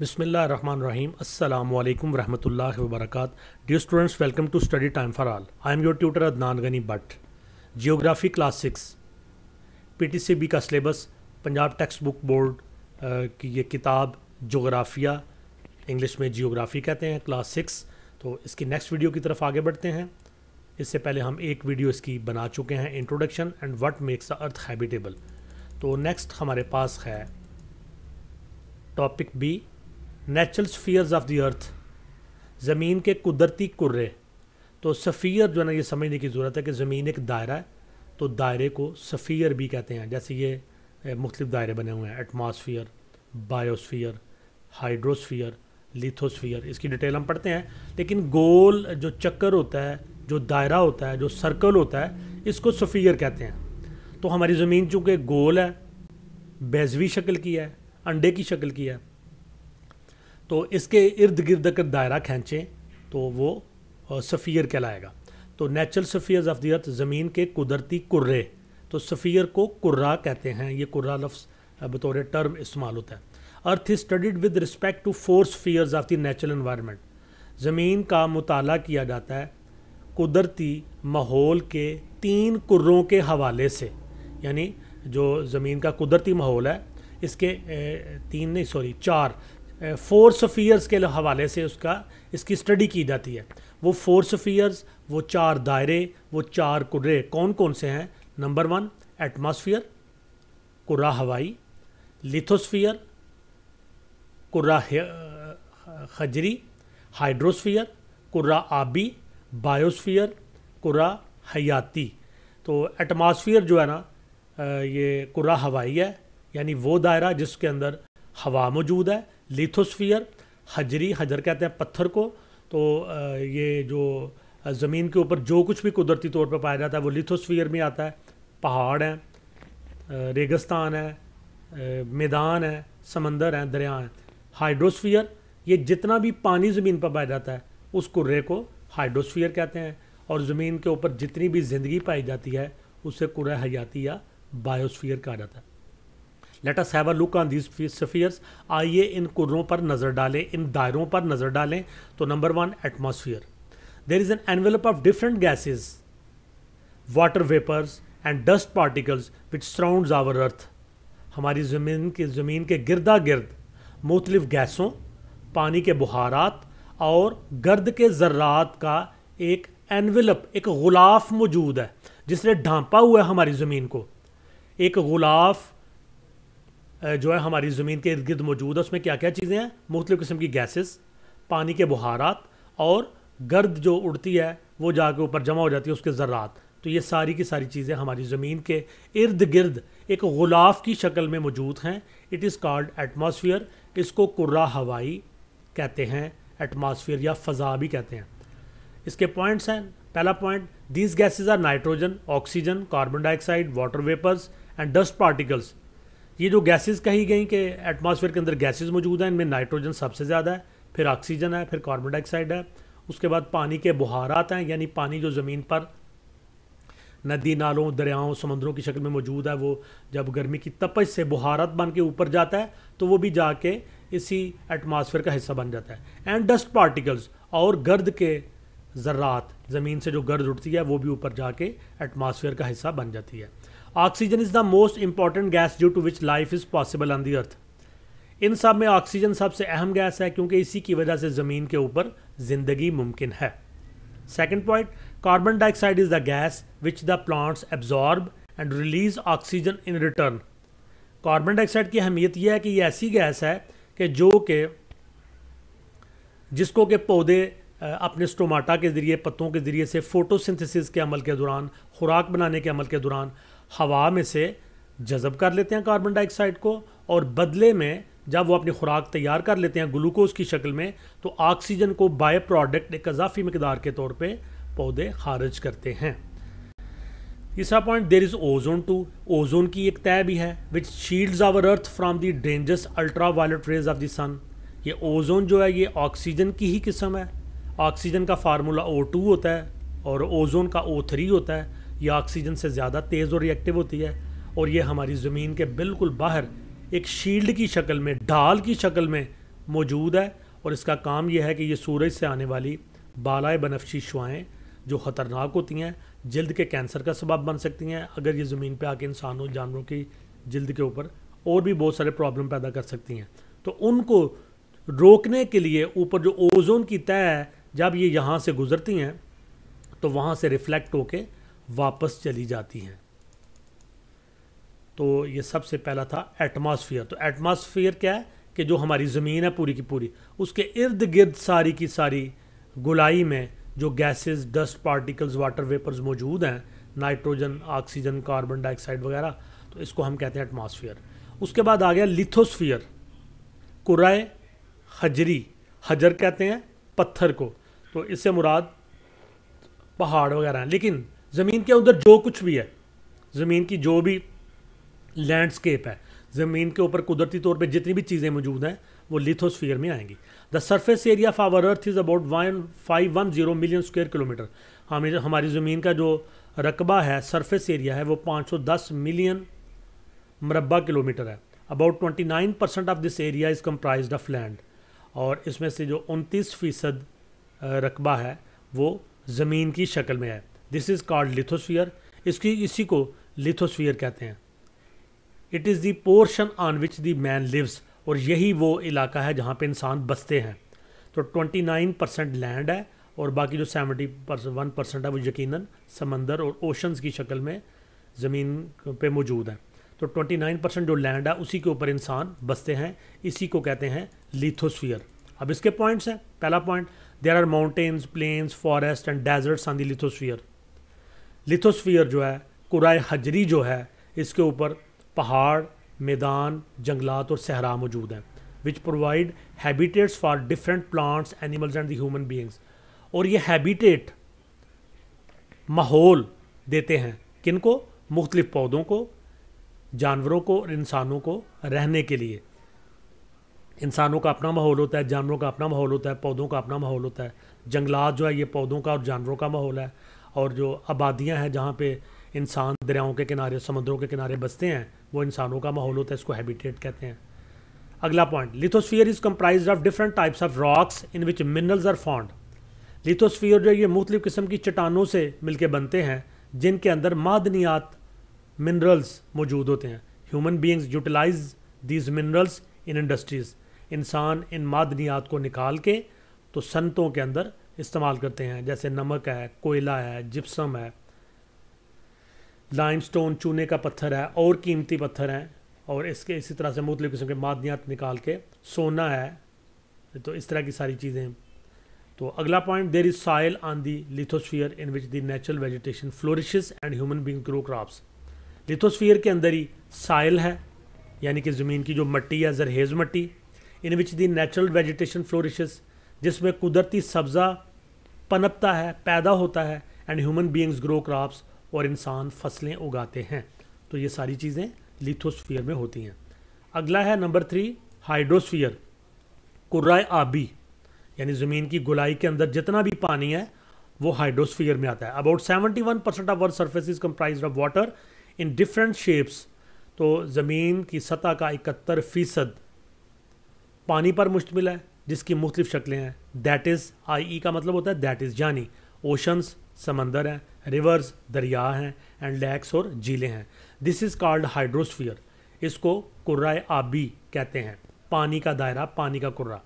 बिसमीम् अल्लाम वरहमल वर्क dear students welcome to study time for all I am your tutor Adnan Gani Bhat geography class six P T C B का syllabus Punjab text book board की ये किताब जोग्राफिया English में जियोग्राफी कहते हैं क्लास सिक्स तो इसकी नेक्स्ट वीडियो की तरफ आगे बढ़ते हैं इससे पहले हम एक वीडियो इसकी बना चुके हैं introduction and what makes a earth habitable तो नेक्स्ट हमारे पास है topic B natural spheres of the earth ज़मीन के कुदरती कुर्रे तो सफ़ीयर जो है ना ये समझने की ज़रूरत है कि ज़मीन एक दायरा है तो दायरे को सफ़ीर भी कहते हैं जैसे ये मुख्तु दायरे बने हुए हैं एटमासफियर बायोसफियर हाइड्रोसफियर लिथोसफियर इसकी डिटेल हम पढ़ते हैं लेकिन गोल जो चक्कर होता है जो दायरा होता है जो सर्कल होता है इसको सफ़ीर कहते हैं तो हमारी ज़मीन चूँकि गोल है बेजवी शक्ल की है अंडे की शक्ल की है तो इसके इर्द गिर्द अगर दायरा खींचें तो वो सफ़ीर कहलाएगा तो natural spheres of the earth ज़मीन के कुदरती कुर्रे तो सफ़ीर को कुर्रा कहते हैं ये कुर्रा लफ्स बतौर टर्म इस्तेमाल होता है earth is studied with respect to four spheres of the natural environment ज़मीन का मताल किया जाता है कुदरती माहौल के तीन कुर्रों के हवाले से यानी जो ज़मीन का कुदरती माहौल है इसके तीन नहीं सॉरी चार फोर्स ऑफ ईयर्स के हवाले से उसका इसकी स्टडी की जाती है वो फोर्स ऑफ ईयर्स वो चार दायरे वो चार कुर्रे कौन कौन से हैं नंबर वन एटमोसफियर कुर्रा हवाई लिथोसफियर कुर्रा खजरी हाइड्रोसफियर कुर्रा आबी बायोसफियर कुर्रा हयाती तो एटमॉस्फेयर जो है ना ये कुर्रा हवाई है यानी वो दायरा जिसके अंदर हवा मौजूद है लिथोस्फीयर हजरी हजर कहते हैं पत्थर को तो ये जो ज़मीन के ऊपर जो कुछ भी कुदरती तौर पर पाया जाता है वो लिथोस्फीयर में आता है पहाड़ हैं रेगिस्तान है मैदान है समंदर हैं दरिया हैं हाइड्रोस्फीयर ये जितना भी पानी ज़मीन पर पाया जाता है उस कुर्रे को हाइड्रोस्फीयर कहते हैं और ज़मीन के ऊपर जितनी भी ज़िंदगी पाई जाती है उसे कुर्रा हयाती या बायोस्फीयर कहा जाता है let us have a look on these spheres आइए इन कुर्रों पर नज़र डालें इन दायरों पर नज़र डालें तो number one atmosphere there is an envelope of different gases water vapours and dust particles which surround our earth हमारी ज़मीन के ज़मीन के गिरदा गिर्द मुख्तलिफ गैसों पानी के बहारात और गर्द के ज़र्रात का एक एनविलप एक गुलाफ मौजूद है जिसने ढांपा हुआ है हमारी ज़मीन को एक गुलाफ जो है हमारी ज़मीन के इर्द गिर्द मौजूद है उसमें क्या क्या चीज़ें हैं मुख्तु किस्म की गैसेस पानी के बुहारात और गर्द जो उड़ती है वो जाके ऊपर जमा हो जाती है उसके ज़रात तो ये सारी की सारी चीज़ें हमारी ज़मीन के इर्द गिर्द एक गुलाफ की शक्ल में मौजूद हैं इट इज़ कॉल्ड एटमासफियर इसको कुर्रा हवाई कहते हैं एटमासफियर या फ़ा भी कहते हैं इसके पॉइंट्स हैं पहला point these gases are nitrogen oxygen carbon dioxide water vapours and dust particles ये जो गैसेस कही गई कि एटमॉस्फेयर के अंदर गैसेस मौजूद हैं इनमें नाइट्रोजन सबसे ज़्यादा है फिर ऑक्सीजन है फिर कार्बन डाइऑक्साइड है उसके बाद पानी के बुहारात हैं यानी पानी जो ज़मीन पर नदी नालों दरियाओं समंदरों की शक्ल में मौजूद है वो जब गर्मी की तपश से बुहारत बन के ऊपर जाता है तो वो भी जाके इसी एटमॉस्फेयर का हिस्सा बन जाता है एंड डस्ट पार्टिकल्स और गर्द के ज़रात ज़मीन से जो गर्द उठती है वो भी ऊपर जाके एटमॉस्फेयर का हिस्सा बन जाती है oxygen is the most important gas due to which life is possible on the earth इन सब में ऑक्सीजन सबसे अहम गैस है क्योंकि इसी की वजह से ज़मीन के ऊपर ज़िंदगी मुमकिन है second point carbon dioxide is the gas which the plants absorb and release oxygen in return carbon dioxide की अहमियत यह है कि यह ऐसी गैस है कि जो के जिसको के पौधे अपने स्टोमाटा के ज़रिए पत्तों के ज़रिए से फोटोसिंथेसिस के अमल के दौरान खुराक बनाने के अमल के दौरान हवा में से जज़ब कर लेते हैं कार्बन डाइऑक्साइड को और बदले में जब वो अपनी खुराक तैयार कर लेते हैं ग्लूकोज की शक्ल में तो ऑक्सीजन को बाय प्रोडक्ट एक अजाफी मकदार के तौर पे पौधे खारिज करते हैं तीसरा point there is ozone too ozone की एक तय भी है which shields our earth from the dangerous ultra violet rays of the sun ये ओजोन जो है ये ऑक्सीजन की ही किस्म है ऑक्सीजन का फार्मूला ओ टू होता है और ओजोन का ओ थ्री होता है ये ऑक्सीजन से ज़्यादा तेज़ और रिएक्टिव होती है और ये हमारी ज़मीन के बिल्कुल बाहर एक शील्ड की शक्ल में ढाल की शक्ल में मौजूद है और इसका काम यह है कि ये सूरज से आने वाली बालाए बनफशी शुआएँ जो ख़तरनाक होती हैं जल्द के कैंसर का सबब बन सकती हैं अगर ये ज़मीन पर आके इंसानों जानवरों की जल्द के ऊपर और भी बहुत सारे प्रॉब्लम पैदा कर सकती हैं तो उनको रोकने के लिए ऊपर जो ओजोन की तय है जब ये यहाँ से गुज़रती हैं तो वहाँ से रिफ़्लेक्ट होके वापस चली जाती हैं तो ये सबसे पहला था एटमॉस्फेयर तो एटमॉस्फेयर क्या है कि जो हमारी ज़मीन है पूरी की पूरी उसके इर्द गिर्द सारी की सारी गुलाई में जो gases dust particles water vapours मौजूद हैं नाइट्रोजन ऑक्सीजन कार्बन डाइऑक्साइड वगैरह तो इसको हम कहते हैं एटमॉस्फेयर उसके बाद आ गया लिथोस्फीयर कुरय हजरी हजर कहते हैं पत्थर को तो इससे मुराद पहाड़ वगैरह हैं लेकिन ज़मीन के उधर जो कुछ भी है ज़मीन की जो भी लैंडस्केप है ज़मीन के ऊपर कुदरती तौर पर जितनी भी चीज़ें मौजूद हैं वो लिथोस्फीयर में आएंगी the surface area of our earth is about one five one zero million square kilometre हमें हमारी ज़मीन का जो रकबा है सरफेस एरिया है वो पाँच सौ दस मिलियन मरबा किलोमीटर है about twenty nine percent of this area is comprise of land और इसमें से जो उनतीस फ़ीसद रकबा है वो ज़मीन की शक्ल में है दिस इज़ कॉल्ड लिथोस्फियर इसकी इसी को लिथोस्फियर कहते हैं it is the portion on which the man lives और यही वो इलाका है जहाँ पे इंसान बसते हैं तो 29 परसेंट लैंड है और बाकी जो सेवेंटी परसेंट वन परसेंट है वो यकीनन समंदर और ओशंस की शक्ल में ज़मीन पे मौजूद है तो 29 परसेंट जो लैंड है उसी के ऊपर इंसान बसते हैं इसी को कहते हैं लिथोस्फियर अब इसके पॉइंट्स हैं पहला point there are mountains plains forest and deserts on the lithosphere lithosphere जो है कुराए हजरी जो है इसके ऊपर पहाड़ मैदान जंगलात और सहरा मौजूद हैं which provide habitats for different plants animals and the human beings और ये हैबिटेट माहौल देते हैं किनको मुख्तलिफ पौधों को जानवरों को और इंसानों को रहने के लिए इंसानों का अपना माहौल होता है जानवरों का अपना माहौल होता है पौधों का अपना माहौल होता है जंगलात जो है ये पौधों का और जानवरों का माहौल है और जो आबादियाँ हैं जहाँ पे इंसान दरियाओं के किनारे समुद्रों के किनारे बसते हैं वो इंसानों का माहौल होता है इसको हैबिटेट कहते हैं अगला point lithosphere is comprise of different types of rocks in which minerals are found lithosphere जो ये मुख्तलिफ किस्म की चट्टानों से मिलके बनते हैं जिनके अंदर मादनियात मिनरल्स मौजूद होते हैं human beings utilise these minerals in industries इंसान इन मादनियात को निकाल के तो संतों के अंदर इस्तेमाल करते हैं जैसे नमक है कोयला है जिप्सम है लाइमस्टोन चूने का पत्थर है और कीमती पत्थर हैं और इसके इसी तरह से मुख्तु किस्म के मादनियात निकाल के सोना है तो इस तरह की सारी चीज़ें तो अगला point there is soil on the lithosphere in which the natural vegetation flourishes and human being grow crops lithosphere के अंदर ही साइल है यानी कि ज़मीन की जो मट्टी है जरहेज मट्टी इन विच दी नेचुरल वेजिटेशन फ्लोरिशेस जिसमें कुदरती सब्ज़ा पनपता है पैदा होता है and human beings grow crops और इंसान फसलें उगाते हैं तो ये सारी चीज़ें लिथोस्फीयर में होती हैं अगला है नंबर थ्री हाइड्रोस्फीयर कुर्राए आबी यानी ज़मीन की गुलाई के अंदर जितना भी पानी है वो हाइड्रोस्फीयर में आता है about seventy one percent of earth surface is comprise of water in different shapes तो ज़मीन की सतह का इकहत्तर फ़ीसद पानी पर मुश्तमिल है जिसकी मुख्तफ शक्लें हैं दैट इज़ आई ई का मतलब होता है दैट इज़ यानी ओशंस समंदर हैं रिवर्स दरिया हैं एंड लैक्स और झीलें हैं दिस इज़ कॉल्ड हाइड्रोस्फीयर इसको कुर्रा आबी कहते हैं पानी का दायरा पानी का कुर्रा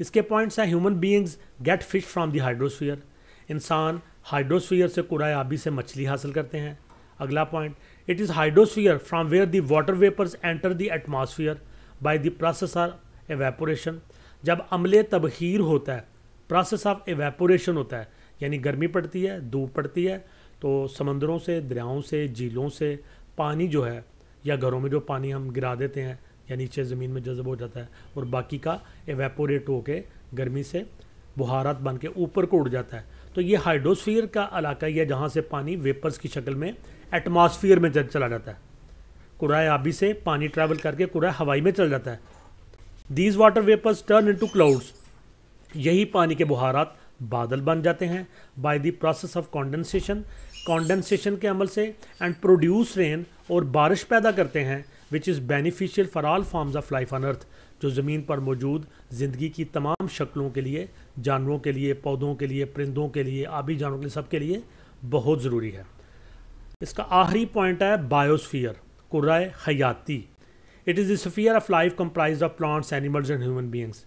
इसके पॉइंट्स हैं human beings get fish from the hydrosphere इंसान हाइड्रोस्फीयर से कुर्रा आबी से मछली हासिल करते हैं अगला point it is hydrosphere from where the water vapours enter the atmosphere by the process or evaporation जब अमले तबहीर होता है प्रोसेस ऑफ एवेपोरेशन होता है यानी गर्मी पड़ती है धूप पड़ती है तो समंदरों से दरियाओं से झीलों से पानी जो है या घरों में जो पानी हम गिरा देते हैं या नीचे ज़मीन में जज्ब हो जाता है और बाकी का एवेपोरेट होके गर्मी से बुहारात बन के ऊपर को उड़ जाता है तो ये हाइड्रोस्फीयर का इलाका है जहाँ से पानी वेपर्स की शक्ल में एटमॉस्फेयर में चला जाता है कुराए आबी से पानी ट्रैवल करके कुरए हवाई में चल जाता है these water vapours turn to clouds यही पानी के बुहारात बादल बन जाते हैं by the process of condensation condensation के अमल से एंड प्रोड्यूस रेन और बारिश पैदा करते हैं which is beneficial for all forms of life on earth जो ज़मीन पर मौजूद ज़िंदगी की तमाम शक्लों के लिए जानवरों के लिए पौधों के लिए परिंदों के लिए आबी जानवरों के लिए सब के लिए बहुत ज़रूरी है इसका आखिरी पॉइंट है बायोस्फीयर कुर्राए हयाती it is the sphere of life comprise of plants animals and human beings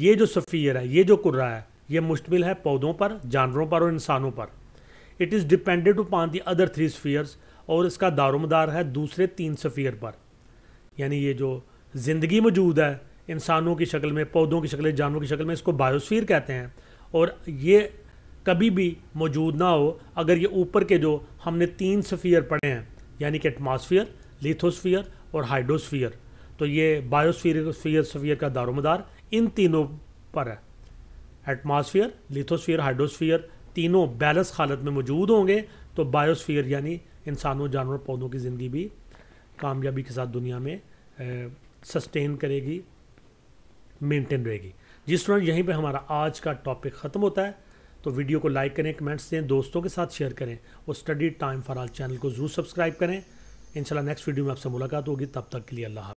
ये जो सफियर है ये जो कुर्रा है ये मुश्तमिल है पौधों पर जानवरों पर और इंसानों पर it is to upon the other three spheres और इसका दारोमदार है दूसरे तीन सफियर पर यानी ये जो ज़िंदगी मौजूद है इंसानों की शक्ल में पौधों की शक्ल में जानवरों की शक्ल में इसको बायोस्फीयर कहते हैं और ये कभी भी मौजूद ना हो अगर ये ऊपर के जो हमने तीन सफियर पढ़े हैं यानी कि एटमासफियर लिथोस्फियर और हाइड्रोस्फीयर तो ये बायोस्फीयर स्फीयर स्फीयर का दारोमदार इन तीनों पर है एटमॉस्फेयर लिथोस्फीयर हाइड्रोस्फीयर तीनों बैलेंस हालत में मौजूद होंगे तो बायोस्फीयर यानी इंसानों जानवर पौधों की ज़िंदगी भी कामयाबी के साथ दुनिया में सस्टेन करेगी मेंटेन रहेगी जिस तरह यहीं पे हमारा आज का टॉपिक ख़त्म होता है तो वीडियो को लाइक करें कमेंट्स दें दोस्तों के साथ शेयर करें और study time for all channel को ज़रूर सब्सक्राइब करें इंशाल्लाह नेक्स्ट वीडियो में आपसे मुलाकात होगी तब तक के लिए अल्लाह